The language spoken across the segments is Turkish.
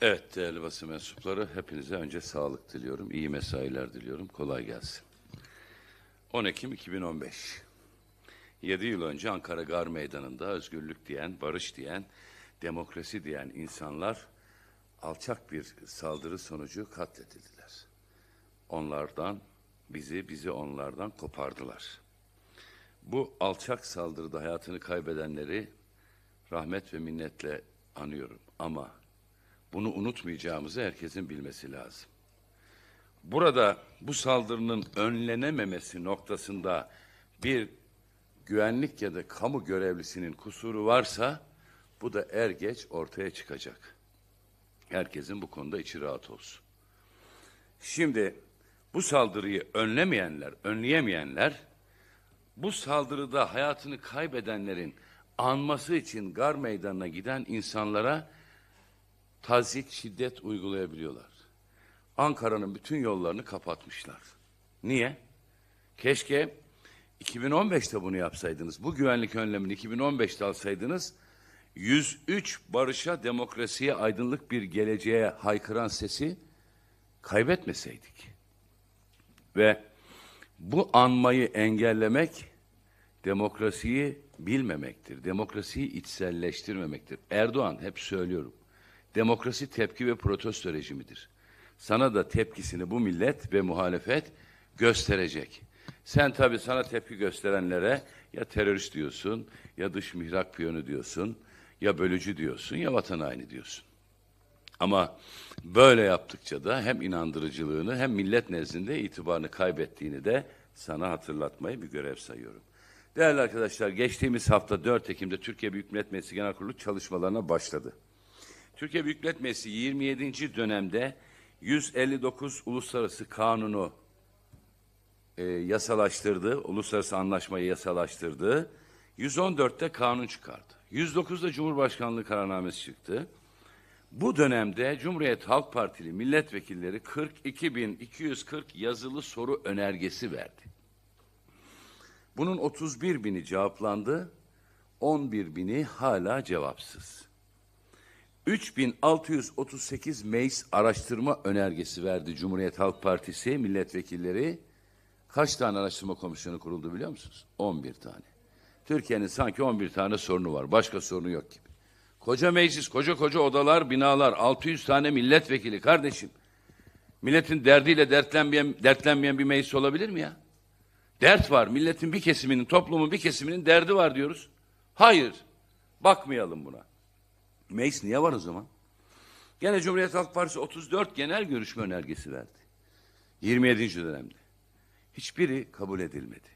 Evet değerli basın mensupları hepinize önce sağlık diliyorum. iyi mesailer diliyorum. Kolay gelsin. 10 Ekim 2015. 7 yıl önce Ankara Gar Meydanı'nda özgürlük diyen, barış diyen, demokrasi diyen insanlar alçak bir saldırı sonucu katledildiler. Onlardan bizi, bizi onlardan kopardılar. Bu alçak saldırıda hayatını kaybedenleri rahmet ve minnetle anıyorum ama bunu unutmayacağımızı herkesin bilmesi lazım. Burada bu saldırının önlenememesi noktasında bir güvenlik ya da kamu görevlisinin kusuru varsa bu da er geç ortaya çıkacak. Herkesin bu konuda içi rahat olsun. Şimdi bu saldırıyı önlemeyenler, önleyemeyenler bu saldırıda hayatını kaybedenlerin anması için gar meydanına giden insanlara tazik, şiddet uygulayabiliyorlar. Ankara'nın bütün yollarını kapatmışlar. Niye? Keşke 2015'te bunu yapsaydınız. Bu güvenlik önlemini 2015'te alsaydınız. 103 barışa, demokrasiye, aydınlık bir geleceğe haykıran sesi kaybetmeseydik. Ve bu anmayı engellemek demokrasiyi bilmemektir. Demokrasiyi içselleştirmemektir. Erdoğan hep söylüyorum. Demokrasi tepki ve protesto rejimidir. Sana da tepkisini bu millet ve muhalefet gösterecek. Sen tabii sana tepki gösterenlere ya terörist diyorsun, ya dış mihrak piyonu diyorsun, ya bölücü diyorsun, ya vatan haini diyorsun. Ama böyle yaptıkça da hem inandırıcılığını hem millet nezdinde itibarını kaybettiğini de sana hatırlatmayı bir görev sayıyorum. Değerli arkadaşlar geçtiğimiz hafta 4 Ekim'de Türkiye Büyük Millet Meclisi Genel Kurulu çalışmalarına başladı. Türkiye Büyük Millet Meclisi 27. dönemde 159 uluslararası kanunu e, yasalaştırdı. Uluslararası anlaşmayı yasalaştırdı. 114'te kanun çıkardı. 109'da Cumhurbaşkanlığı kararnamesi çıktı. Bu dönemde Cumhuriyet Halk Partili milletvekilleri 42.240 yazılı soru önergesi verdi. Bunun 31 bini cevaplandı, 11 bini hala cevapsız. 3638 meclis araştırma önergesi verdi Cumhuriyet Halk Partisi milletvekilleri. Kaç tane araştırma komisyonu kuruldu biliyor musunuz? 11 tane. Türkiye'nin sanki 11 tane sorunu var. Başka sorunu yok gibi. Koca meclis, koca koca odalar, binalar, 600 tane milletvekili kardeşim. Milletin derdiyle dertlenmeyen, dertlenmeyen bir meclis olabilir mi ya? Dert var. Milletin bir kesiminin, toplumun bir kesiminin derdi var diyoruz. Hayır. Bakmayalım buna. Meis niye var o zaman? Gene Cumhuriyet Halk Partisi 34 genel görüşme önergesi verdi. 27. dönemde. Hiçbiri kabul edilmedi.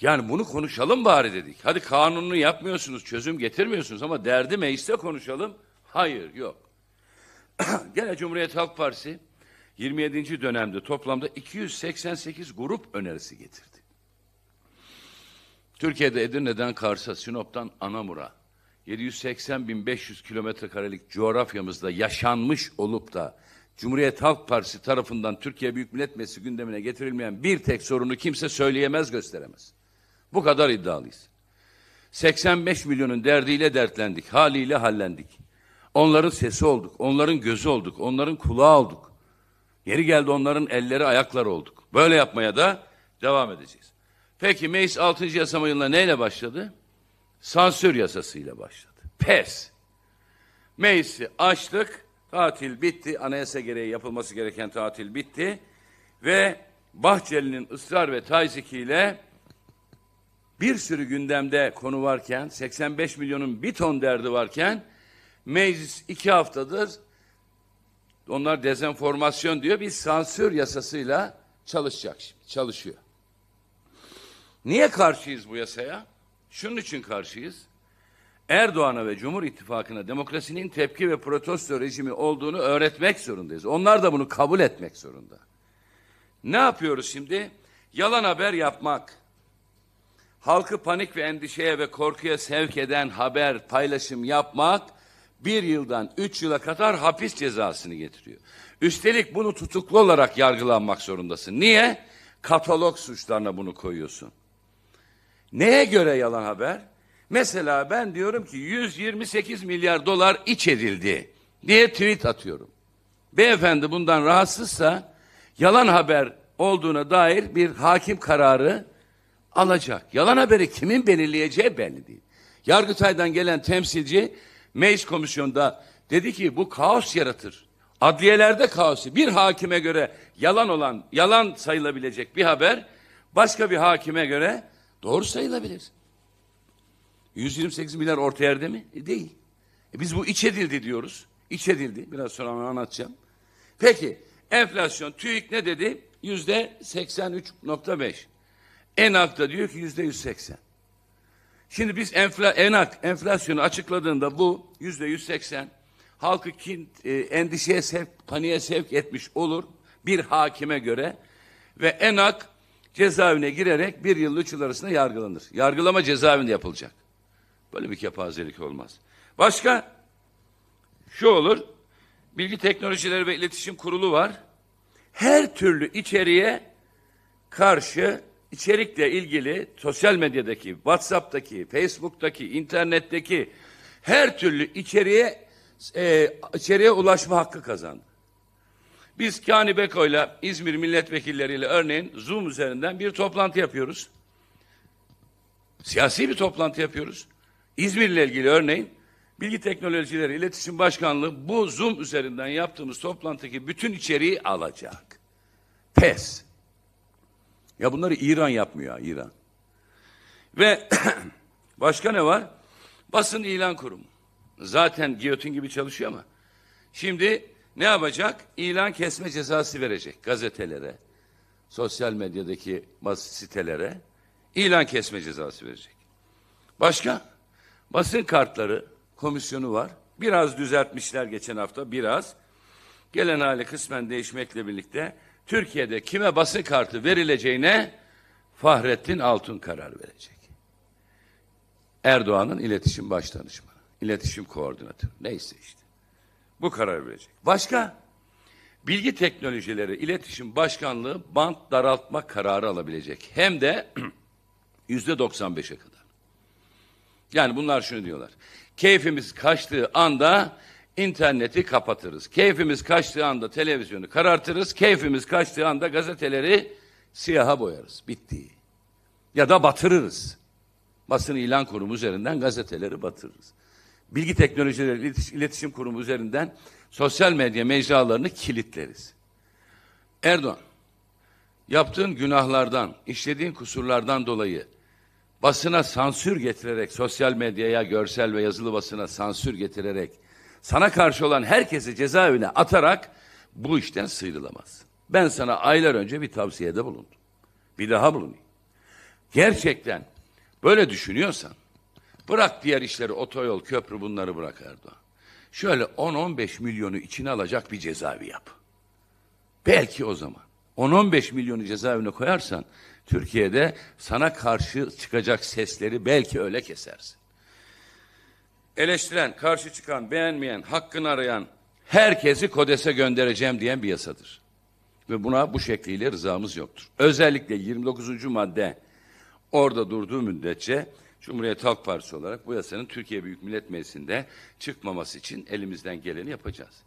Yani bunu konuşalım bari dedik. Hadi kanununu yapmıyorsunuz, çözüm getirmiyorsunuz ama derdi mecliste konuşalım. Hayır, yok. Gene Cumhuriyet Halk Partisi 27. dönemde toplamda 288 grup önerisi getirdi. Türkiye'de Edirne'den Kars'a, Sinop'tan Anamur'a, 780.500 kilometre karelik coğrafyamızda yaşanmış olup da Cumhuriyet Halk Partisi tarafından Türkiye Büyük Millet Meclisi gündemine getirilmeyen bir tek sorunu kimse söyleyemez gösteremez. Bu kadar iddialıyız. 85 milyonun derdiyle dertlendik, haliyle hallendik. Onların sesi olduk, onların gözü olduk, onların kulağı olduk. Yeri geldi onların elleri ayakları olduk. Böyle yapmaya da devam edeceğiz. Peki meclis 6. yasama yılına neyle başladı? Sansür yasasıyla başladı. Pes. Meclisi açtık. Tatil bitti. Anayasa gereği yapılması gereken tatil bitti. Ve Bahçeli'nin ısrar ve tayzikiyle bir sürü gündemde konu varken, 85 milyonun bir ton derdi varken, meclis iki haftadır onlar dezenformasyon diyor. Bir sansür yasasıyla çalışacak şimdi. Çalışıyor. Niye karşıyız bu yasaya? Şunun için karşıyız. Erdoğan'a ve Cumhur İttifakı'na demokrasinin tepki ve protesto rejimi olduğunu öğretmek zorundayız. Onlar da bunu kabul etmek zorunda. Ne yapıyoruz şimdi? Yalan haber yapmak. Halkı panik ve endişeye ve korkuya sevk eden haber, paylaşım yapmak bir yıldan üç yıla kadar hapis cezasını getiriyor. Üstelik bunu tutuklu olarak yargılanmak zorundasın. Niye? Katalog suçlarına bunu koyuyorsun. Neye göre yalan haber? Mesela ben diyorum ki 128 milyar dolar iç edildi diye tweet atıyorum. Beyefendi bundan rahatsızsa yalan haber olduğuna dair bir hakim kararı alacak. Yalan haberi kimin belirleyeceği belli değil. Yargıtay'dan gelen temsilci meclis komisyonda dedi ki bu kaos yaratır. Adliyelerde kaosu bir hakime göre yalan olan, yalan sayılabilecek bir haber başka bir hakime göre Doğru sayılabilir. 128 milyar orta yerde mi? E değil. E biz bu iç edildi diyoruz. İç edildi. Biraz sonra onu anlatacağım. Peki enflasyon TÜİK ne dedi? Yüzde 83.5. ENAK da diyor ki yüzde 180. Şimdi biz enfla, ENAK enflasyonu açıkladığında bu yüzde 180 halkı kin, e, endişeye sevk, paniğe sevk etmiş olur bir hakime göre ve ENAK cezaevine girerek bir yıl üç yıl arasında yargılanır. Yargılama cezaevinde yapılacak. Böyle bir kepazelik olmaz. Başka şu olur. Bilgi Teknolojileri ve İletişim Kurulu var. Her türlü içeriye karşı içerikle ilgili sosyal medyadaki, WhatsApp'taki, Facebook'taki, internetteki her türlü içeriye e, içeriye ulaşma hakkı kazandı. Biz Kani Beko ile İzmir milletvekilleriyle örneğin Zoom üzerinden bir toplantı yapıyoruz. Siyasi bir toplantı yapıyoruz. İzmir ile ilgili örneğin Bilgi Teknolojileri İletişim Başkanlığı bu Zoom üzerinden yaptığımız toplantıdaki bütün içeriği alacak. Pes. Ya bunları İran yapmıyor İran. Ve başka ne var? Basın ilan kurumu. Zaten giyotin gibi çalışıyor ama. Şimdi ne yapacak? İlan kesme cezası verecek gazetelere, sosyal medyadaki bazı sitelere ilan kesme cezası verecek. Başka? Basın kartları komisyonu var. Biraz düzeltmişler geçen hafta, biraz. Gelen hali kısmen değişmekle birlikte Türkiye'de kime basın kartı verileceğine Fahrettin Altun karar verecek. Erdoğan'ın iletişim başdanışmanı, iletişim koordinatörü neyse işte. Bu karar verecek. Başka? Bilgi Teknolojileri İletişim Başkanlığı band daraltma kararı alabilecek. Hem de yüzde 95'e kadar. Yani bunlar şunu diyorlar. Keyfimiz kaçtığı anda interneti kapatırız. Keyfimiz kaçtığı anda televizyonu karartırız. Keyfimiz kaçtığı anda gazeteleri siyaha boyarız. Bitti. Ya da batırırız. Basın ilan kurumu üzerinden gazeteleri batırırız. Bilgi Teknolojileri iletişim Kurumu üzerinden sosyal medya mecralarını kilitleriz. Erdoğan, yaptığın günahlardan, işlediğin kusurlardan dolayı basına sansür getirerek, sosyal medyaya, görsel ve yazılı basına sansür getirerek, sana karşı olan herkesi cezaevine atarak bu işten sıyrılamaz. Ben sana aylar önce bir tavsiyede bulundum. Bir daha bulunayım. Gerçekten böyle düşünüyorsan, Bırak diğer işleri, otoyol, köprü bunları bırak Erdoğan. Şöyle 10-15 milyonu içine alacak bir cezaevi yap. Belki o zaman. 10-15 milyonu cezaevine koyarsan Türkiye'de sana karşı çıkacak sesleri belki öyle kesersin. Eleştiren, karşı çıkan, beğenmeyen, hakkını arayan herkesi KODES'e göndereceğim diyen bir yasadır. Ve buna bu şekliyle rızamız yoktur. Özellikle 29. madde orada durduğu müddetçe Cumhuriyet Halk Partisi olarak bu yasanın Türkiye Büyük Millet Meclisi'nde çıkmaması için elimizden geleni yapacağız.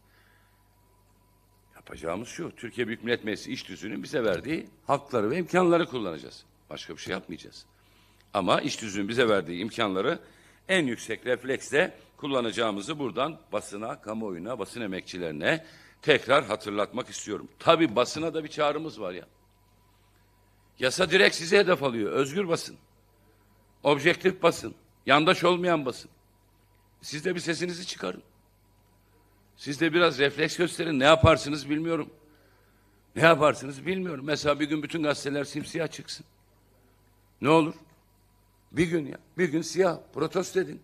Yapacağımız şu, Türkiye Büyük Millet Meclisi iş düzünün bize verdiği hakları ve imkanları kullanacağız. Başka bir şey yapmayacağız. Ama iş düzünün bize verdiği imkanları en yüksek refleksle kullanacağımızı buradan basına, kamuoyuna, basın emekçilerine tekrar hatırlatmak istiyorum. Tabi basına da bir çağrımız var ya. Yasa direkt sizi hedef alıyor. Özgür basın objektif basın, yandaş olmayan basın. Siz de bir sesinizi çıkarın. Siz de biraz refleks gösterin. Ne yaparsınız bilmiyorum. Ne yaparsınız bilmiyorum. Mesela bir gün bütün gazeteler simsiyah çıksın. Ne olur? Bir gün ya. Bir gün siyah. Protesto edin.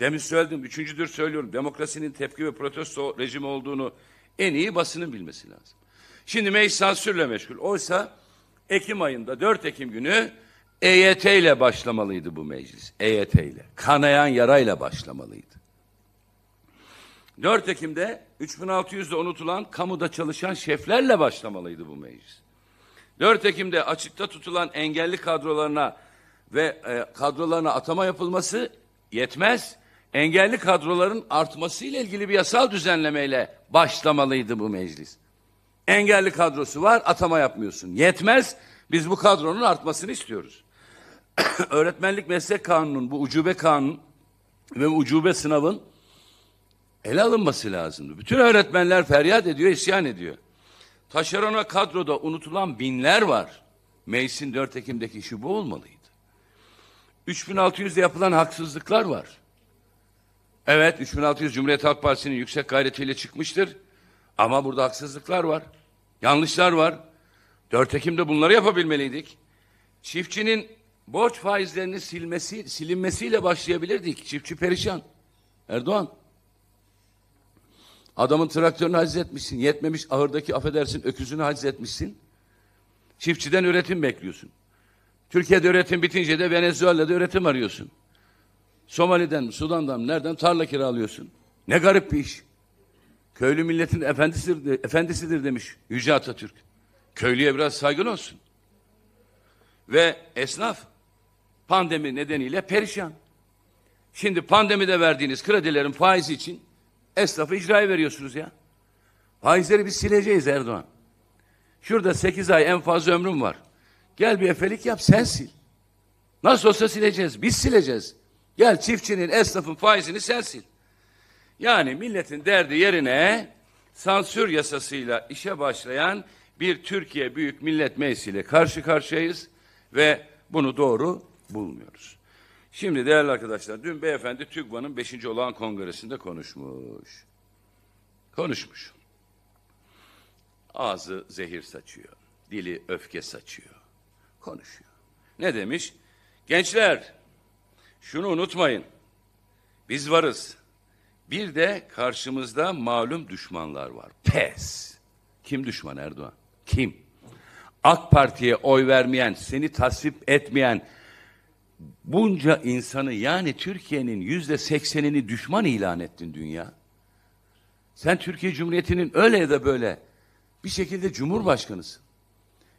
Demin söyledim. Üçüncüdür söylüyorum. Demokrasinin tepki ve protesto rejimi olduğunu en iyi basının bilmesi lazım. Şimdi meclis sansürle meşgul. Oysa Ekim ayında 4 Ekim günü EYT ile başlamalıydı bu meclis. EYT ile. Kanayan yarayla başlamalıydı. 4 Ekim'de 3600'de unutulan kamuda çalışan şeflerle başlamalıydı bu meclis. 4 Ekim'de açıkta tutulan engelli kadrolarına ve e, kadrolarına atama yapılması yetmez. Engelli kadroların artması ile ilgili bir yasal düzenlemeyle başlamalıydı bu meclis. Engelli kadrosu var, atama yapmıyorsun. Yetmez. Biz bu kadronun artmasını istiyoruz. öğretmenlik meslek kanunun, bu ucube kanun ve ucube sınavın ele alınması lazımdı. Bütün öğretmenler feryat ediyor, isyan ediyor. Taşerona kadroda unutulan binler var. Meclisin 4 Ekim'deki işi bu olmalıydı. 3600'de yapılan haksızlıklar var. Evet 3600 Cumhuriyet Halk Partisi'nin yüksek gayretiyle çıkmıştır. Ama burada haksızlıklar var. Yanlışlar var. 4 Ekim'de bunları yapabilmeliydik. Çiftçinin borç faizlerini silmesi, silinmesiyle başlayabilirdik. Çiftçi perişan. Erdoğan. Adamın traktörünü haciz etmişsin. Yetmemiş ahırdaki affedersin öküzünü haciz etmişsin. Çiftçiden üretim bekliyorsun. Türkiye'de üretim bitince de Venezuela'da üretim arıyorsun. Somali'den, Sudan'dan, nereden tarla kiralıyorsun. Ne garip bir iş. Köylü milletin efendisidir, efendisidir demiş Yüce Atatürk. Köylüye biraz saygın olsun. Ve esnaf pandemi nedeniyle perişan. Şimdi pandemide verdiğiniz kredilerin faizi için esnafı icraya veriyorsunuz ya. Faizleri biz sileceğiz Erdoğan. Şurada sekiz ay en fazla ömrüm var. Gel bir efelik yap sen sil. Nasıl olsa sileceğiz. Biz sileceğiz. Gel çiftçinin, esnafın faizini sen sil. Yani milletin derdi yerine sansür yasasıyla işe başlayan bir Türkiye Büyük Millet Meclisi ile karşı karşıyayız ve bunu doğru bulmuyoruz. Şimdi değerli arkadaşlar, dün beyefendi TÜGVA'nın 5. olağan kongresinde konuşmuş. Konuşmuş. Ağzı zehir saçıyor, dili öfke saçıyor. Konuşuyor. Ne demiş? Gençler, şunu unutmayın. Biz varız. Bir de karşımızda malum düşmanlar var. Pes. Kim düşman Erdoğan? Kim? AK Parti'ye oy vermeyen, seni tasvip etmeyen, bunca insanı yani Türkiye'nin yüzde seksenini düşman ilan ettin dünya. Sen Türkiye Cumhuriyeti'nin öyle ya da böyle bir şekilde cumhurbaşkanısın.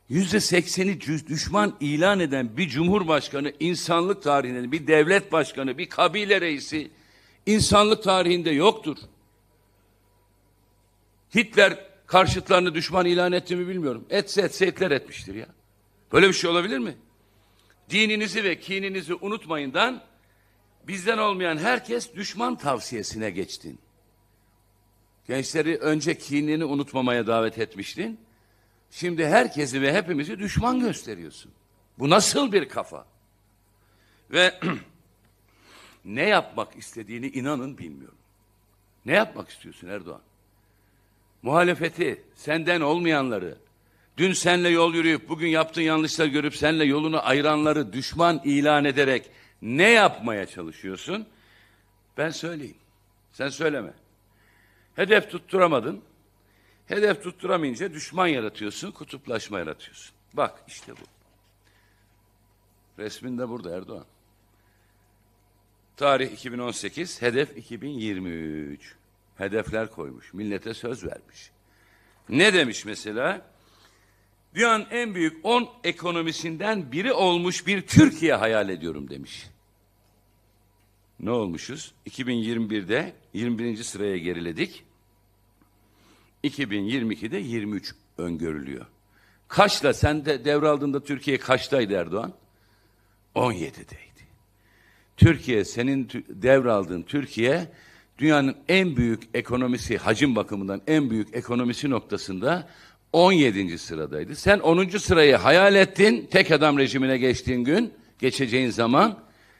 Yüzde sekseni düşman ilan eden bir cumhurbaşkanı insanlık tarihinde bir devlet başkanı bir kabile reisi insanlık tarihinde yoktur. Hitler karşıtlarını düşman ilan etti mi bilmiyorum. Etse etse Hitler etmiştir ya. Böyle bir şey olabilir mi? dininizi ve kininizi unutmayından bizden olmayan herkes düşman tavsiyesine geçtin. Gençleri önce kinini unutmamaya davet etmiştin. Şimdi herkesi ve hepimizi düşman gösteriyorsun. Bu nasıl bir kafa? Ve ne yapmak istediğini inanın bilmiyorum. Ne yapmak istiyorsun Erdoğan? Muhalefeti, senden olmayanları, Dün senle yol yürüyüp bugün yaptığın yanlışları görüp senle yolunu ayıranları düşman ilan ederek ne yapmaya çalışıyorsun? Ben söyleyeyim. Sen söyleme. Hedef tutturamadın. Hedef tutturamayınca düşman yaratıyorsun, kutuplaşma yaratıyorsun. Bak işte bu. Resmin de burada Erdoğan. Tarih 2018, hedef 2023. Hedefler koymuş, millete söz vermiş. Ne demiş mesela? dünyanın en büyük 10 ekonomisinden biri olmuş bir Türkiye hayal ediyorum demiş. Ne olmuşuz? 2021'de 21. sıraya geriledik. 2022'de 23 öngörülüyor. Kaçla sen de devraldığında Türkiye kaçtaydı Erdoğan? 17'deydi. Türkiye senin devraldığın Türkiye dünyanın en büyük ekonomisi hacim bakımından en büyük ekonomisi noktasında 17. sıradaydı. Sen 10. sırayı hayal ettin. Tek adam rejimine geçtiğin gün, geçeceğin zaman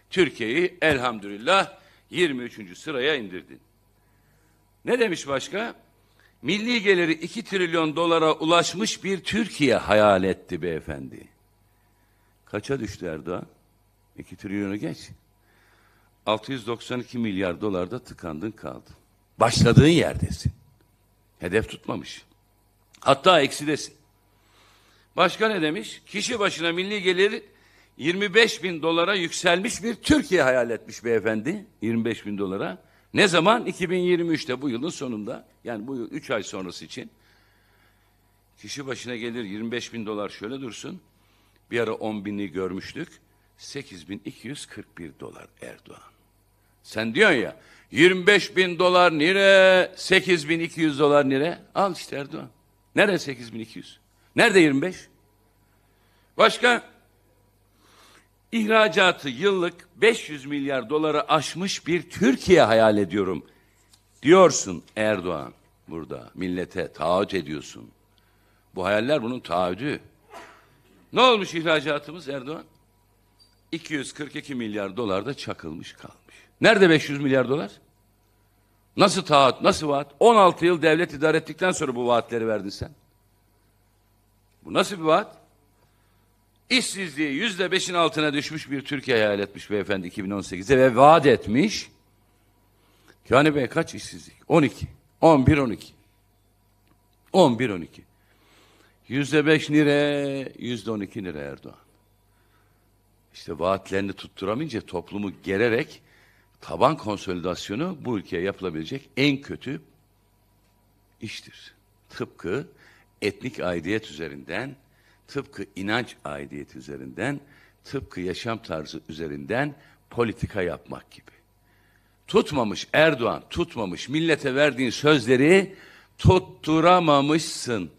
Türkiye'yi elhamdülillah 23. sıraya indirdin. Ne demiş başka? Milli geliri 2 trilyon dolara ulaşmış bir Türkiye hayal etti beyefendi. Kaça düştü Erdoğan? 2 trilyonu geç. 692 milyar dolarda tıkandın kaldın. Başladığın yerdesin. Hedef tutmamış. Hatta eksidesin. Başka ne demiş? Kişi başına milli geliri 25 bin dolara yükselmiş bir Türkiye hayal etmiş beyefendi. 25 bin dolara. Ne zaman? 2023'te bu yılın sonunda. Yani bu yıl 3 ay sonrası için. Kişi başına gelir 25 bin dolar şöyle dursun. Bir ara 10 bini görmüştük. 8241 dolar Erdoğan. Sen diyorsun ya 25 bin dolar nire, 8200 dolar nire. Al işte Erdoğan. Nerede 8200? Nerede 25? Başka ihracatı yıllık 500 milyar doları aşmış bir Türkiye hayal ediyorum. Diyorsun Erdoğan burada millete taahhüt ediyorsun. Bu hayaller bunun taahhüdü. Ne olmuş ihracatımız Erdoğan? 242 milyar dolar da çakılmış kalmış. Nerede 500 milyar dolar? Nasıl taat, nasıl vaat? 16 yıl devlet idare ettikten sonra bu vaatleri verdin sen. Bu nasıl bir vaat? İşsizliği yüzde beşin altına düşmüş bir Türkiye hayal etmiş beyefendi 2018'de ve vaat etmiş. Yani Bey kaç işsizlik? 12, 11, 12. 11, 12. Yüzde beş nire, yüzde on iki nire Erdoğan. İşte vaatlerini tutturamayınca toplumu gererek taban konsolidasyonu bu ülkeye yapılabilecek en kötü iştir. Tıpkı etnik aidiyet üzerinden, tıpkı inanç aidiyeti üzerinden, tıpkı yaşam tarzı üzerinden politika yapmak gibi. Tutmamış Erdoğan, tutmamış millete verdiğin sözleri tutturamamışsın.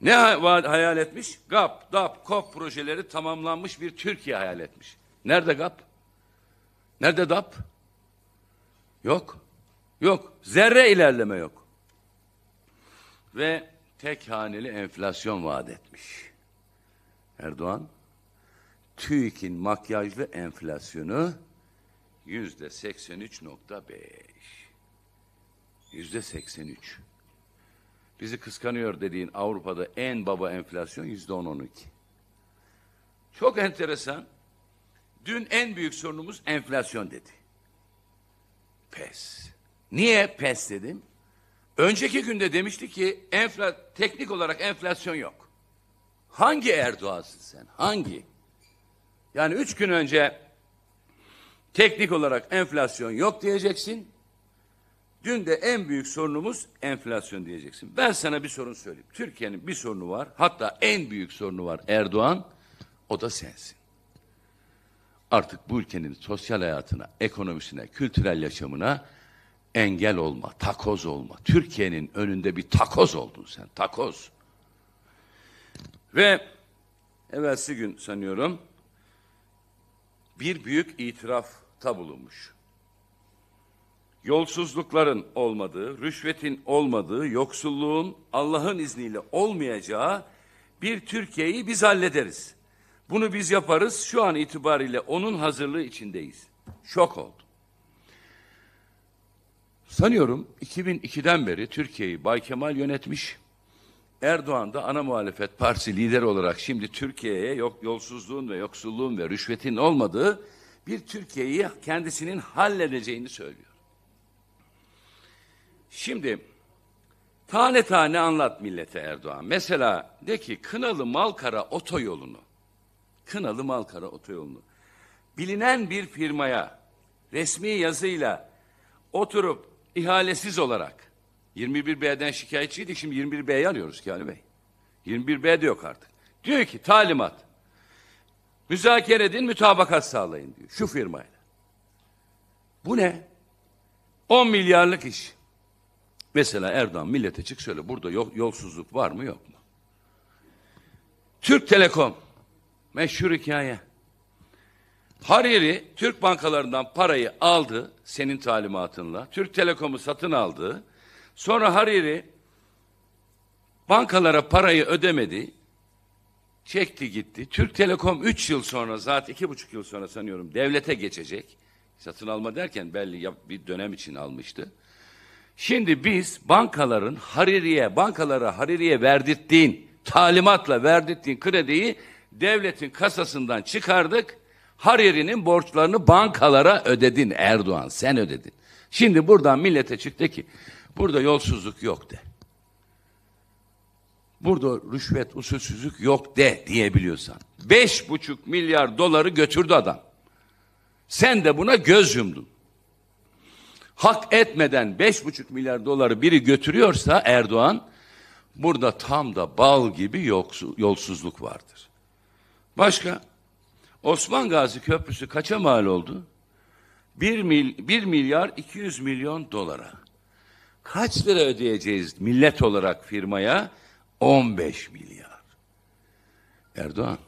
Ne hayal etmiş? GAP, DAP, KOP projeleri tamamlanmış bir Türkiye hayal etmiş. Nerede GAP? Nerede DAP? Yok. Yok. Zerre ilerleme yok. Ve tek haneli enflasyon vaat etmiş. Erdoğan TÜİK'in makyajlı enflasyonu yüzde 83.5. Yüzde 83. Bizi kıskanıyor dediğin Avrupa'da en baba enflasyon yüzde on on iki. Çok enteresan. Dün en büyük sorunumuz enflasyon dedi. Pes. Niye pes dedim? Önceki günde demişti ki enfla, teknik olarak enflasyon yok. Hangi Erdoğan'sın sen? Hangi? Yani üç gün önce teknik olarak enflasyon yok diyeceksin. Dün de en büyük sorunumuz enflasyon diyeceksin. Ben sana bir sorun söyleyeyim. Türkiye'nin bir sorunu var. Hatta en büyük sorunu var Erdoğan. O da sensin artık bu ülkenin sosyal hayatına, ekonomisine, kültürel yaşamına engel olma, takoz olma. Türkiye'nin önünde bir takoz oldun sen, takoz. Ve evvelsi gün sanıyorum bir büyük itirafta bulunmuş. Yolsuzlukların olmadığı, rüşvetin olmadığı, yoksulluğun Allah'ın izniyle olmayacağı bir Türkiye'yi biz hallederiz. Bunu biz yaparız. Şu an itibariyle onun hazırlığı içindeyiz. Şok oldu. Sanıyorum 2002'den beri Türkiye'yi Bay Kemal yönetmiş. Erdoğan da ana muhalefet partisi lideri olarak şimdi Türkiye'ye yok yolsuzluğun ve yoksulluğun ve rüşvetin olmadığı bir Türkiye'yi kendisinin halledeceğini söylüyor. Şimdi tane tane anlat millete Erdoğan. Mesela de ki Kınalı Malkara otoyolunu Kınalı Malkara Otoyolu'nu bilinen bir firmaya resmi yazıyla oturup ihalesiz olarak 21B'den şikayetçiydik şimdi 21B'yi arıyoruz Kâli Bey. 21B de yok artık. Diyor ki talimat müzakere edin mütabakat sağlayın diyor şu firmayla. Bu ne? 10 milyarlık iş. Mesela Erdoğan millete çık söyle burada yol yolsuzluk var mı yok mu? Türk Telekom Meşhur hikaye. Hariri Türk bankalarından parayı aldı senin talimatınla. Türk Telekom'u satın aldı. Sonra Hariri bankalara parayı ödemedi. Çekti gitti. Türk Telekom üç yıl sonra zaten iki buçuk yıl sonra sanıyorum devlete geçecek. Satın alma derken belli bir dönem için almıştı. Şimdi biz bankaların Hariri'ye, bankalara Hariri'ye verdirttiğin, talimatla verdirttiğin krediyi devletin kasasından çıkardık. Her borçlarını bankalara ödedin Erdoğan sen ödedin. Şimdi buradan millete çıktı ki burada yolsuzluk yok de. Burada rüşvet, usulsüzlük yok de diyebiliyorsan. Beş buçuk milyar doları götürdü adam. Sen de buna göz yumdun. Hak etmeden beş buçuk milyar doları biri götürüyorsa Erdoğan, burada tam da bal gibi yolsuzluk vardır. Başka? Osman Gazi Köprüsü kaça mal oldu? 1, mil, 1 milyar 200 milyon dolara. Kaç lira ödeyeceğiz millet olarak firmaya? 15 milyar. Erdoğan,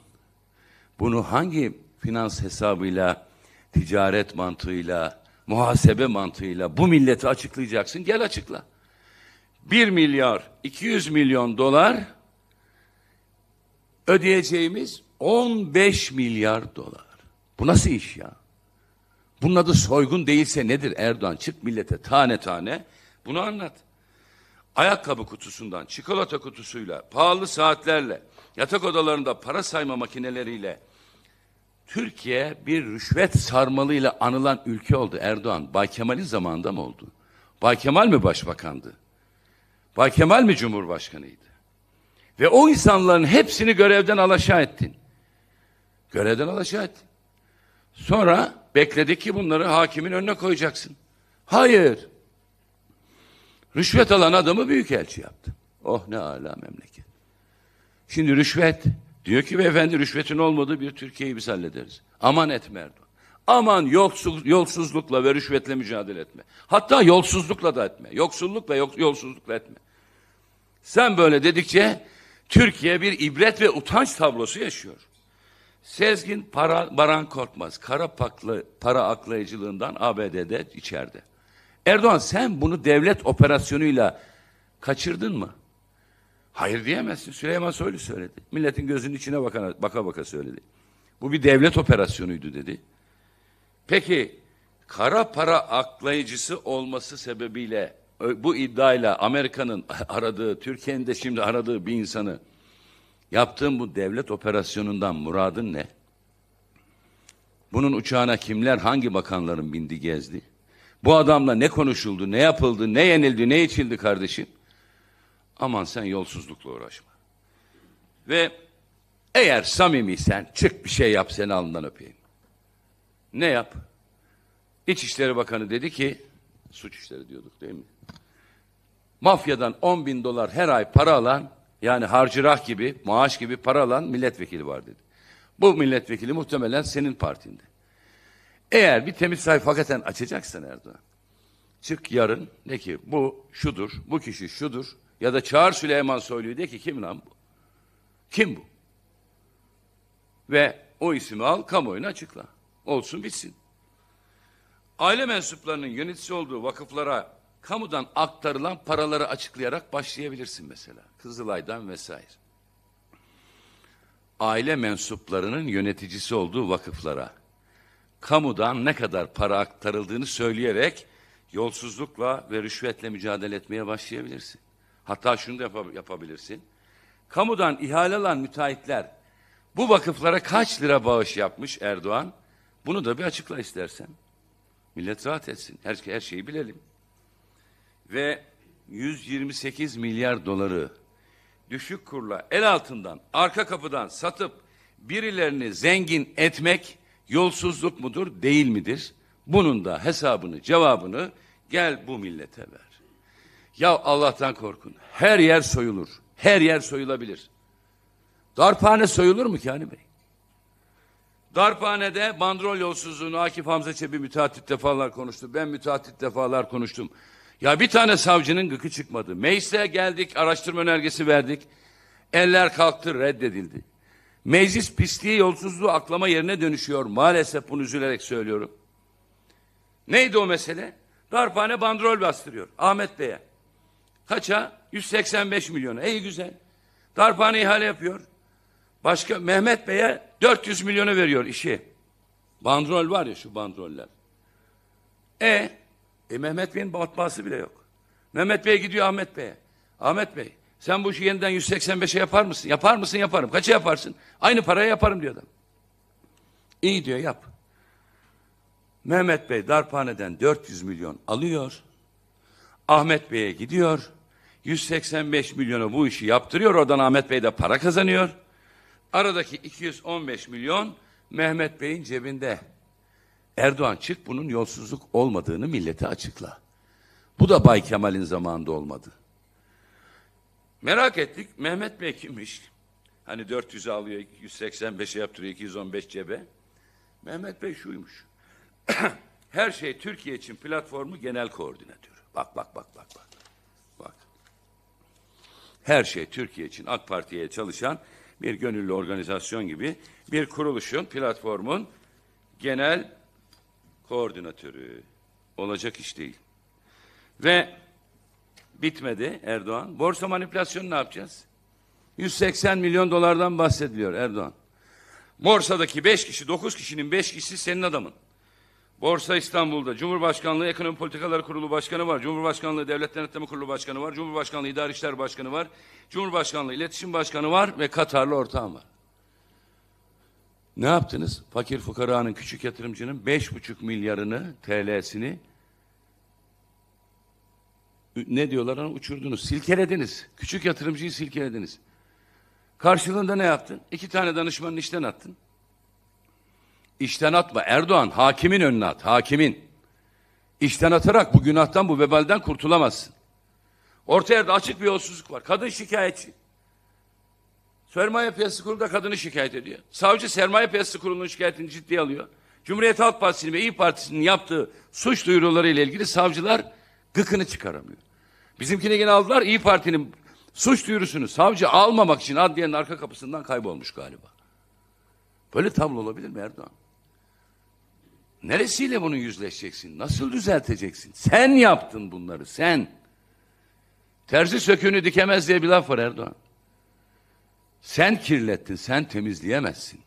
bunu hangi finans hesabıyla, ticaret mantığıyla, muhasebe mantığıyla bu milleti açıklayacaksın? Gel açıkla. 1 milyar 200 milyon dolar ödeyeceğimiz 15 milyar dolar. Bu nasıl iş ya? Bunun adı soygun değilse nedir Erdoğan? Çık millete tane tane bunu anlat. Ayakkabı kutusundan, çikolata kutusuyla, pahalı saatlerle, yatak odalarında para sayma makineleriyle Türkiye bir rüşvet sarmalıyla anılan ülke oldu Erdoğan. Bay Kemal'in zamanında mı oldu? Bay Kemal mi başbakandı? Bay Kemal mi cumhurbaşkanıydı? Ve o insanların hepsini görevden alaşağı ettin. Görevden alaşağı etti. Sonra bekledik ki bunları hakimin önüne koyacaksın. Hayır. Rüşvet alan adamı büyükelçi yaptı. Oh ne ala memleket. Şimdi rüşvet, diyor ki beyefendi rüşvetin olmadığı bir Türkiye'yi biz hallederiz. Aman etme Erdoğan. Aman yolsuz, yolsuzlukla ve rüşvetle mücadele etme. Hatta yolsuzlukla da etme. Yoksullukla, yok, yolsuzlukla etme. Sen böyle dedikçe Türkiye bir ibret ve utanç tablosu yaşıyor. Sezgin para, Baran Korkmaz kara paklı, para aklayıcılığından ABD'de içeride. Erdoğan sen bunu devlet operasyonuyla kaçırdın mı? Hayır diyemezsin. Süleyman Soylu söyledi. Milletin gözünün içine bakana, baka baka söyledi. Bu bir devlet operasyonuydu dedi. Peki kara para aklayıcısı olması sebebiyle bu iddiayla Amerika'nın aradığı, Türkiye'nin de şimdi aradığı bir insanı Yaptığın bu devlet operasyonundan muradın ne? Bunun uçağına kimler, hangi bakanların bindi gezdi? Bu adamla ne konuşuldu, ne yapıldı, ne yenildi, ne içildi kardeşim? Aman sen yolsuzlukla uğraşma. Ve eğer samimiysen çık bir şey yap seni alnından öpeyim. Ne yap? İçişleri Bakanı dedi ki, suç işleri diyorduk değil mi? Mafyadan 10 bin dolar her ay para alan yani harcırah gibi, maaş gibi para alan milletvekili var dedi. Bu milletvekili muhtemelen senin partinde. Eğer bir temiz sayfa hakikaten açacaksan Erdoğan, çık yarın de ki bu şudur, bu kişi şudur ya da çağır Süleyman Soylu'yu de ki kim lan bu? Kim bu? Ve o ismi al kamuoyuna açıkla. Olsun bitsin. Aile mensuplarının yöneticisi olduğu vakıflara kamudan aktarılan paraları açıklayarak başlayabilirsin mesela. Kızılay'dan vesaire. Aile mensuplarının yöneticisi olduğu vakıflara kamudan ne kadar para aktarıldığını söyleyerek yolsuzlukla ve rüşvetle mücadele etmeye başlayabilirsin. Hatta şunu da yapabilirsin. Kamudan ihale alan müteahhitler bu vakıflara kaç lira bağış yapmış Erdoğan? Bunu da bir açıkla istersen. Millet rahat etsin. Her, her şeyi bilelim ve 128 milyar doları düşük kurla el altından arka kapıdan satıp birilerini zengin etmek yolsuzluk mudur değil midir? Bunun da hesabını cevabını gel bu millete ver. Ya Allah'tan korkun. Her yer soyulur. Her yer soyulabilir. Darphane soyulur mu Kani Bey? Darphanede bandrol yolsuzluğunu Akif Hamza Çebi müteahhit defalar konuştu. Ben müteahhit defalar konuştum. Ya bir tane savcının gıkı çıkmadı. Meclise geldik, araştırma önergesi verdik. Eller kalktı, reddedildi. Meclis pisliği, yolsuzluğu aklama yerine dönüşüyor. Maalesef bunu üzülerek söylüyorum. Neydi o mesele? Darphane bandrol bastırıyor Ahmet Bey'e. Kaça? 185 milyonu. İyi güzel. Darphane ihale yapıyor. Başka Mehmet Bey'e 400 milyonu veriyor işi. Bandrol var ya şu bandroller. E e Mehmet Bey'in batması bile yok. Mehmet Bey gidiyor Ahmet Bey'e. Ahmet Bey sen bu işi yeniden 185'e yapar mısın? Yapar mısın? Yaparım. Kaça yaparsın? Aynı paraya yaparım diyor adam. İyi diyor yap. Mehmet Bey darphaneden 400 milyon alıyor. Ahmet Bey'e gidiyor. 185 milyonu bu işi yaptırıyor. Oradan Ahmet Bey de para kazanıyor. Aradaki 215 milyon Mehmet Bey'in cebinde. Erdoğan çık bunun yolsuzluk olmadığını millete açıkla. Bu da Bay Kemal'in zamanında olmadı. Merak ettik Mehmet Bey kimmiş? Hani 400 alıyor 185'e yaptırıyor 215 cebe. Mehmet Bey şuymuş. Her şey Türkiye için platformu genel koordinatörü. Bak bak bak bak bak. Bak. Her şey Türkiye için AK Parti'ye çalışan bir gönüllü organizasyon gibi bir kuruluşun platformun genel koordinatörü. Olacak iş değil. Ve bitmedi Erdoğan. Borsa manipülasyonu ne yapacağız? 180 milyon dolardan bahsediliyor Erdoğan. Borsadaki 5 kişi, 9 kişinin 5 kişisi senin adamın. Borsa İstanbul'da Cumhurbaşkanlığı Ekonomi Politikaları Kurulu Başkanı var. Cumhurbaşkanlığı Devlet Denetleme Kurulu Başkanı var. Cumhurbaşkanlığı İdari İşler Başkanı var. Cumhurbaşkanlığı İletişim Başkanı var ve Katarlı ortağım var. Ne yaptınız? Fakir fukaranın, küçük yatırımcının beş buçuk milyarını, TL'sini ne diyorlar onu uçurdunuz, silkelediniz. Küçük yatırımcıyı silkelediniz. Karşılığında ne yaptın? İki tane danışmanın işten attın. İşten atma. Erdoğan hakimin önüne at. Hakimin. İşten atarak bu günahtan bu vebalden kurtulamazsın. Ortaya da açık bir yolsuzluk var. Kadın şikayetçi. Sermaye Piyasası Kurulu da kadını şikayet ediyor. Savcı Sermaye Piyasası Kurulu'nun şikayetini ciddiye alıyor. Cumhuriyet Halk Partisi'nin ve İyi Partisi'nin yaptığı suç duyuruları ile ilgili savcılar gıkını çıkaramıyor. Bizimkini yine aldılar. İyi Parti'nin suç duyurusunu savcı almamak için adliyenin arka kapısından kaybolmuş galiba. Böyle tablo olabilir mi Erdoğan? Neresiyle bunu yüzleşeceksin? Nasıl düzelteceksin? Sen yaptın bunları, sen. Terzi sökünü dikemez diye bir laf var Erdoğan. Sen kirlettin, sen temizleyemezsin.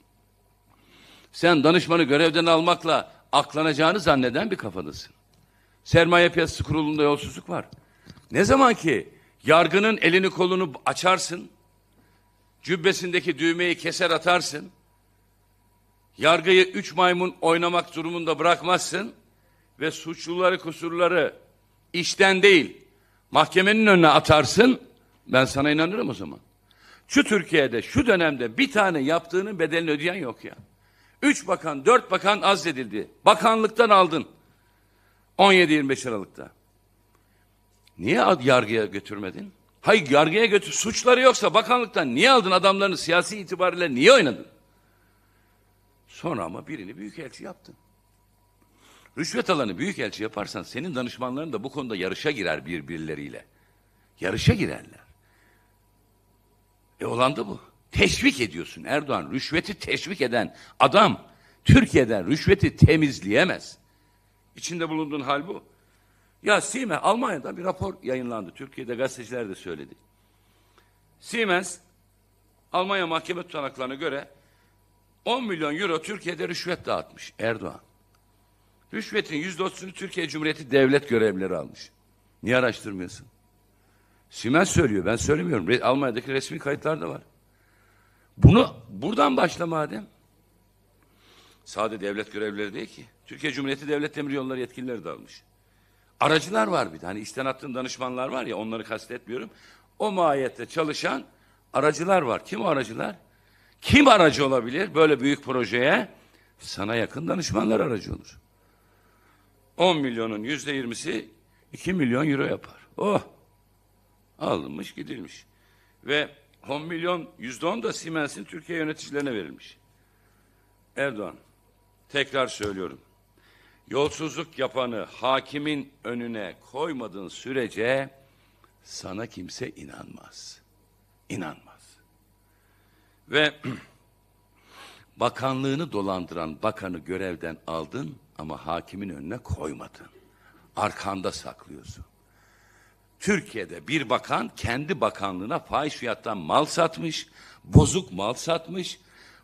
Sen danışmanı görevden almakla aklanacağını zanneden bir kafadasın. Sermaye piyasası kurulunda yolsuzluk var. Ne zaman ki yargının elini kolunu açarsın, cübbesindeki düğmeyi keser atarsın, yargıyı üç maymun oynamak durumunda bırakmazsın ve suçluları kusurları işten değil mahkemenin önüne atarsın, ben sana inanırım o zaman. Şu Türkiye'de şu dönemde bir tane yaptığının bedelini ödeyen yok ya. Üç bakan, dört bakan azledildi. Bakanlıktan aldın. 17-25 Aralık'ta. Niye yargıya götürmedin? Hayır yargıya götür. Suçları yoksa bakanlıktan niye aldın adamlarını siyasi itibariyle niye oynadın? Sonra ama birini büyükelçi yaptın. Rüşvet alanı büyükelçi yaparsan senin danışmanların da bu konuda yarışa girer birbirleriyle. Yarışa girerler. E olan da bu. Teşvik ediyorsun Erdoğan. Rüşveti teşvik eden adam Türkiye'den rüşveti temizleyemez. İçinde bulunduğun hal bu. Ya Siemens Almanya'da bir rapor yayınlandı. Türkiye'de gazeteciler de söyledi. Siemens Almanya mahkeme tutanaklarına göre 10 milyon euro Türkiye'de rüşvet dağıtmış Erdoğan. Rüşvetin yüzde Türkiye Cumhuriyeti devlet görevlileri almış. Niye araştırmıyorsun? Siemens söylüyor. Ben söylemiyorum. Re Almanya'daki resmi kayıtlarda var. Bunu buradan başla madem. Sade devlet görevlileri değil ki. Türkiye Cumhuriyeti Devlet Demir Yolları yetkilileri de almış. Aracılar var bir de. Hani işten attığın danışmanlar var ya onları kastetmiyorum. O mahiyette çalışan aracılar var. Kim o aracılar? Kim aracı olabilir böyle büyük projeye? Sana yakın danışmanlar aracı olur. 10 milyonun yüzde 20'si 2 milyon euro yapar. Oh! alınmış gidilmiş. Ve 10 milyon yüzde on da Siemens'in Türkiye yöneticilerine verilmiş. Erdoğan, tekrar söylüyorum. Yolsuzluk yapanı hakimin önüne koymadığın sürece sana kimse inanmaz. İnanmaz. Ve bakanlığını dolandıran bakanı görevden aldın ama hakimin önüne koymadın. Arkanda saklıyorsun. Türkiye'de bir bakan kendi bakanlığına faiz fiyattan mal satmış, bozuk mal satmış.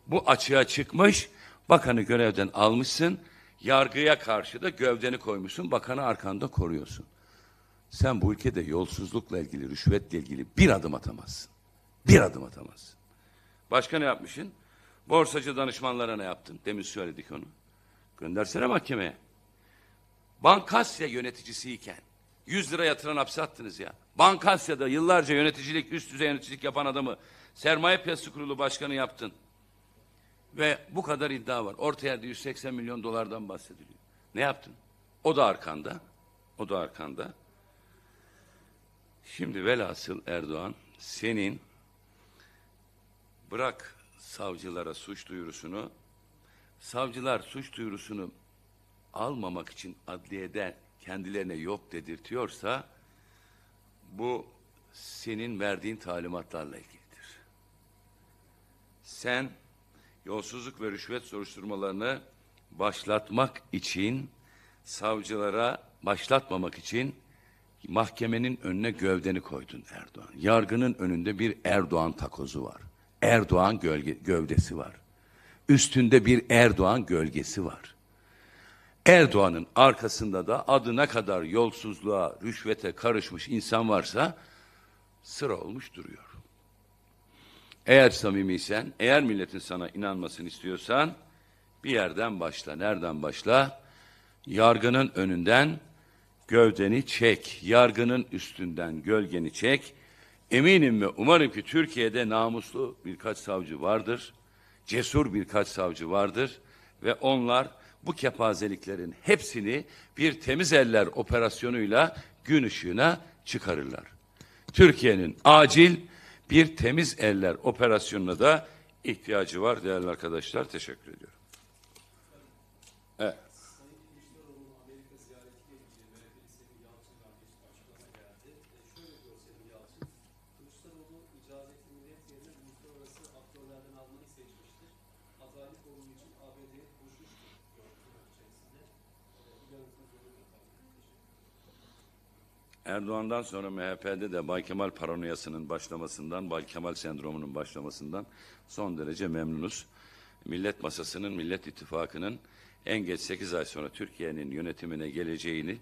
Bu açığa çıkmış, bakanı görevden almışsın, yargıya karşı da gövdeni koymuşsun, bakanı arkanda koruyorsun. Sen bu ülkede yolsuzlukla ilgili, rüşvetle ilgili bir adım atamazsın. Bir adım atamazsın. Başka ne yapmışsın? Borsacı danışmanlara ne yaptın? Demin söyledik onu. Göndersene mahkemeye. Bankasya yöneticisiyken 100 lira yatıran hapse attınız ya. Bankasya'da yıllarca yöneticilik, üst düzey yöneticilik yapan adamı sermaye piyasası kurulu başkanı yaptın. Ve bu kadar iddia var. Orta yerde 180 milyon dolardan bahsediliyor. Ne yaptın? O da arkanda. O da arkanda. Şimdi velhasıl Erdoğan senin bırak savcılara suç duyurusunu, savcılar suç duyurusunu almamak için adliyeden kendilerine yok dedirtiyorsa bu senin verdiğin talimatlarla ilgilidir. Sen yolsuzluk ve rüşvet soruşturmalarını başlatmak için savcılara başlatmamak için mahkemenin önüne gövdeni koydun Erdoğan. Yargının önünde bir Erdoğan takozu var. Erdoğan gölge, gövdesi var. Üstünde bir Erdoğan gölgesi var. Erdoğan'ın arkasında da adına kadar yolsuzluğa, rüşvete karışmış insan varsa sıra olmuş duruyor. Eğer samimiysen, eğer milletin sana inanmasını istiyorsan bir yerden başla. Nereden başla? Yargının önünden gövdeni çek. Yargının üstünden gölgeni çek. Eminim ve umarım ki Türkiye'de namuslu birkaç savcı vardır. Cesur birkaç savcı vardır ve onlar bu kepazeliklerin hepsini bir temiz eller operasyonuyla gün ışığına çıkarırlar. Türkiye'nin acil bir temiz eller operasyonuna da ihtiyacı var değerli arkadaşlar. Teşekkür ediyorum. Erdoğan'dan sonra MHP'de de Bay Kemal paranoyasının başlamasından, Bay Kemal sendromunun başlamasından son derece memnunuz. Millet Masası'nın, Millet İttifakı'nın en geç 8 ay sonra Türkiye'nin yönetimine geleceğini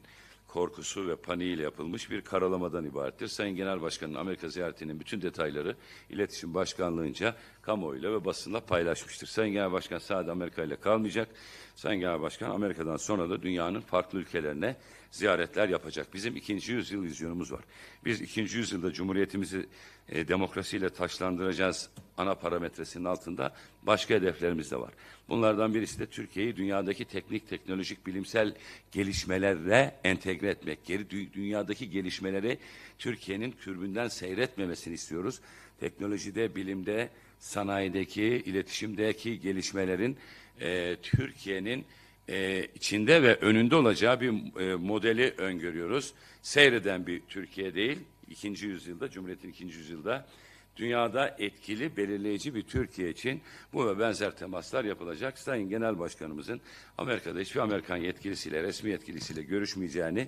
korkusu ve paniğiyle yapılmış bir karalamadan ibarettir. Sayın Genel Başkan'ın Amerika ziyaretinin bütün detayları iletişim başkanlığınca kamuoyuyla ve basınla paylaşmıştır. Sayın Genel Başkan sadece Amerika ile kalmayacak. Sayın Genel Başkan Amerika'dan sonra da dünyanın farklı ülkelerine ziyaretler yapacak. Bizim ikinci yüzyıl vizyonumuz var. Biz ikinci yüzyılda Cumhuriyetimizi e, demokrasiyle taşlandıracağız ana parametresinin altında başka hedeflerimiz de var. Bunlardan birisi de Türkiye'yi dünyadaki teknik, teknolojik, bilimsel gelişmelere entegre etmek. Geri dünyadaki gelişmeleri Türkiye'nin kürbünden seyretmemesini istiyoruz. Teknolojide, bilimde, sanayideki, iletişimdeki gelişmelerin e, Türkiye'nin e, içinde ve önünde olacağı bir e, modeli öngörüyoruz. Seyreden bir Türkiye değil, ikinci yüzyılda, Cumhuriyet'in ikinci yüzyılda dünyada etkili, belirleyici bir Türkiye için bu ve benzer temaslar yapılacak. Sayın Genel Başkanımızın Amerika'da hiçbir Amerikan yetkilisiyle, resmi yetkilisiyle görüşmeyeceğini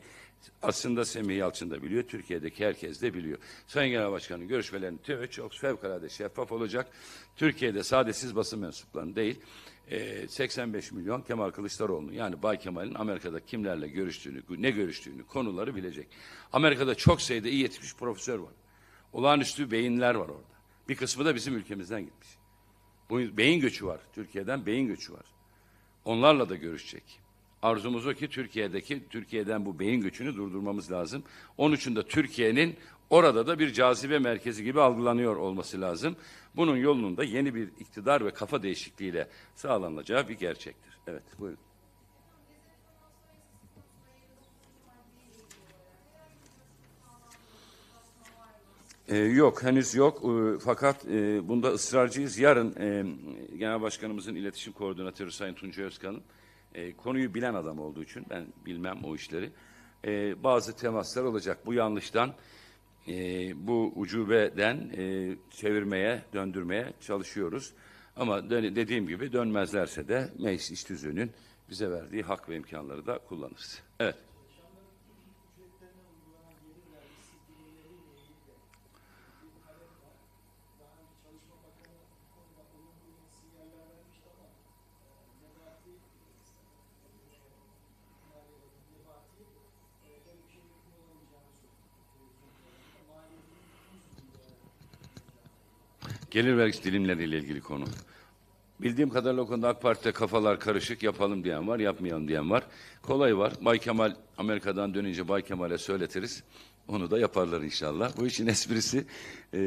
aslında Semih Yalçın da biliyor, Türkiye'deki herkes de biliyor. Sayın Genel Başkan'ın görüşmelerinin tümü çok fevkalade şeffaf olacak. Türkiye'de sadece siz basın mensuplarının değil, 85 e, milyon Kemal Kılıçdaroğlu yani Bay Kemal'in Amerika'da kimlerle görüştüğünü, ne görüştüğünü konuları bilecek. Amerika'da çok sayıda iyi yetişmiş profesör var. Olağanüstü beyinler var orada. Bir kısmı da bizim ülkemizden gitmiş. Bu beyin göçü var. Türkiye'den beyin göçü var. Onlarla da görüşecek. Arzumuz o ki Türkiye'deki, Türkiye'den bu beyin göçünü durdurmamız lazım. Onun için de Türkiye'nin orada da bir cazibe merkezi gibi algılanıyor olması lazım. Bunun yolunun da yeni bir iktidar ve kafa değişikliğiyle sağlanacağı bir gerçektir. Evet, buyurun. Ee, yok henüz yok ee, fakat e, bunda ısrarcıyız. Yarın e, Genel Başkanımızın iletişim koordinatörü Sayın Tuncay Özkan'ın e, konuyu bilen adam olduğu için ben bilmem o işleri e, bazı temaslar olacak. Bu yanlıştan e, bu ucubeden e, çevirmeye döndürmeye çalışıyoruz. Ama dediğim gibi dönmezlerse de meclis iş düzüğünün bize verdiği hak ve imkanları da kullanırız. Evet. Gelir vergisi dilimleriyle ilgili konu. Bildiğim kadarıyla o konuda AK Parti'de kafalar karışık yapalım diyen var, yapmayalım diyen var. Kolay var. Bay Kemal Amerika'dan dönünce Bay Kemal'e söyletiriz. Onu da yaparlar inşallah. Bu işin esprisi e,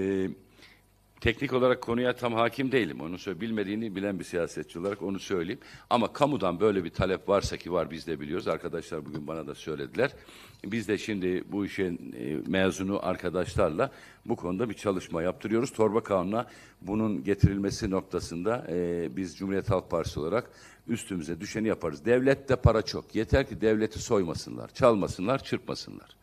teknik olarak konuya tam hakim değilim. Onu söyle, bilmediğini bilen bir siyasetçi olarak onu söyleyeyim. Ama kamudan böyle bir talep varsa ki var biz de biliyoruz. Arkadaşlar bugün bana da söylediler. Biz de şimdi bu işin e, mezunu arkadaşlarla bu konuda bir çalışma yaptırıyoruz. Torba kanuna bunun getirilmesi noktasında e, biz Cumhuriyet Halk Partisi olarak üstümüze düşeni yaparız. Devlette para çok. Yeter ki devleti soymasınlar, çalmasınlar, çırpmasınlar.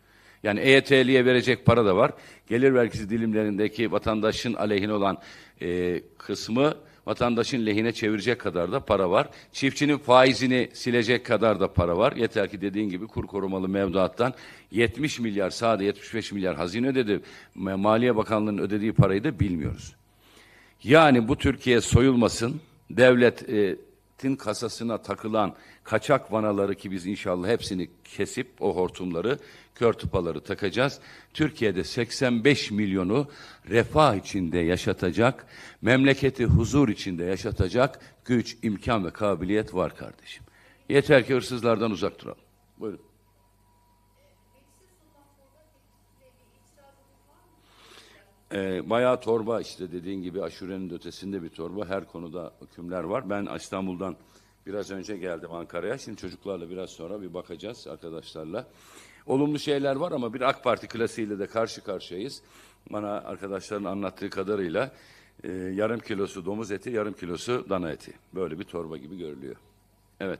Yani EYT'liye verecek para da var. Gelir vergisi dilimlerindeki vatandaşın aleyhine olan e, kısmı vatandaşın lehine çevirecek kadar da para var. Çiftçinin faizini silecek kadar da para var. Yeter ki dediğin gibi kur korumalı mevduattan 70 milyar sade 75 milyar hazine ödedi. Maliye Bakanlığı'nın ödediği parayı da bilmiyoruz. Yani bu Türkiye soyulmasın, devlet e, devletin kasasına takılan kaçak vanaları ki biz inşallah hepsini kesip o hortumları, kör tıpaları takacağız. Türkiye'de 85 milyonu refah içinde yaşatacak, memleketi huzur içinde yaşatacak güç, imkan ve kabiliyet var kardeşim. Yeter ki hırsızlardan uzak duralım. Buyurun. E, bayağı torba işte dediğin gibi aşurenin ötesinde bir torba. Her konuda hükümler var. Ben İstanbul'dan biraz önce geldim Ankara'ya. Şimdi çocuklarla biraz sonra bir bakacağız arkadaşlarla. Olumlu şeyler var ama bir AK Parti klasiğiyle de karşı karşıyayız. Bana arkadaşların anlattığı kadarıyla e, yarım kilosu domuz eti, yarım kilosu dana eti. Böyle bir torba gibi görülüyor. Evet.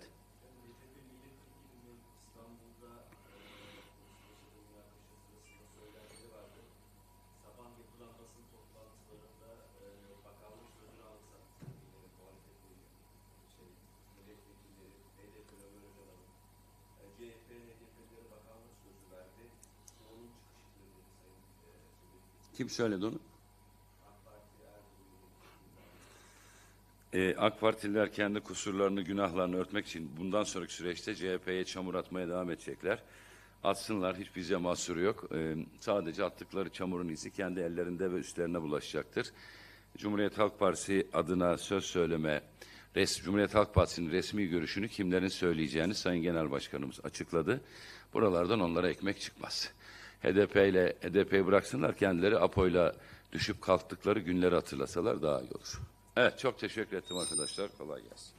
Kim söyledi onu? Ee, AK Partililer kendi kusurlarını, günahlarını örtmek için bundan sonraki süreçte CHP'ye çamur atmaya devam edecekler. Atsınlar, hiç bize mahsuru yok. Ee, sadece attıkları çamurun izi kendi ellerinde ve üstlerine bulaşacaktır. Cumhuriyet Halk Partisi adına söz söyleme, res, Cumhuriyet Halk Partisi'nin resmi görüşünü kimlerin söyleyeceğini Sayın Genel Başkanımız açıkladı. Buralardan onlara ekmek çıkmaz. HDP ile HDP'yi bıraksınlar kendileri APO'yla düşüp kalktıkları günleri hatırlasalar daha iyi olur. Evet çok teşekkür ettim arkadaşlar. Kolay gelsin.